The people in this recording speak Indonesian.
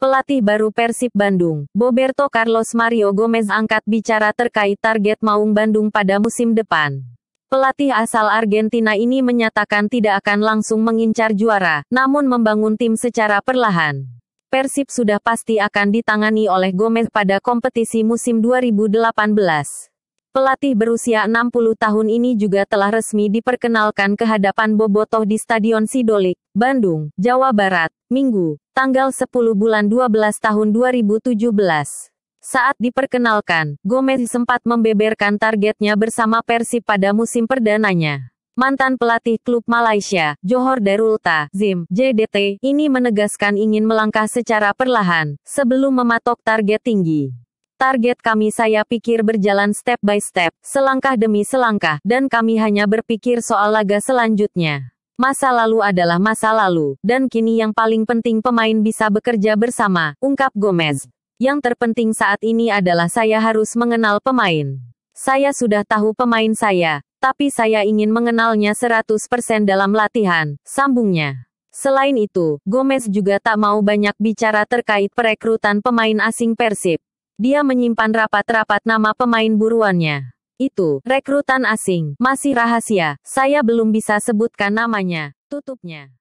Pelatih baru Persib Bandung, Boberto Carlos Mario Gomez angkat bicara terkait target Maung Bandung pada musim depan. Pelatih asal Argentina ini menyatakan tidak akan langsung mengincar juara, namun membangun tim secara perlahan. Persib sudah pasti akan ditangani oleh Gomez pada kompetisi musim 2018. Pelatih berusia 60 tahun ini juga telah resmi diperkenalkan ke hadapan Bobotoh di Stadion Sidolik, Bandung, Jawa Barat, Minggu, tanggal 10 bulan 12 tahun 2017. Saat diperkenalkan, Gomez sempat membeberkan targetnya bersama Persib pada musim perdananya. Mantan pelatih klub Malaysia, Johor Darul Ta'zim JDT, ini menegaskan ingin melangkah secara perlahan, sebelum mematok target tinggi. Target kami saya pikir berjalan step by step, selangkah demi selangkah, dan kami hanya berpikir soal laga selanjutnya. Masa lalu adalah masa lalu, dan kini yang paling penting pemain bisa bekerja bersama, ungkap Gomez. Yang terpenting saat ini adalah saya harus mengenal pemain. Saya sudah tahu pemain saya, tapi saya ingin mengenalnya 100% dalam latihan, sambungnya. Selain itu, Gomez juga tak mau banyak bicara terkait perekrutan pemain asing Persib. Dia menyimpan rapat-rapat nama pemain buruannya. Itu, rekrutan asing, masih rahasia, saya belum bisa sebutkan namanya, tutupnya.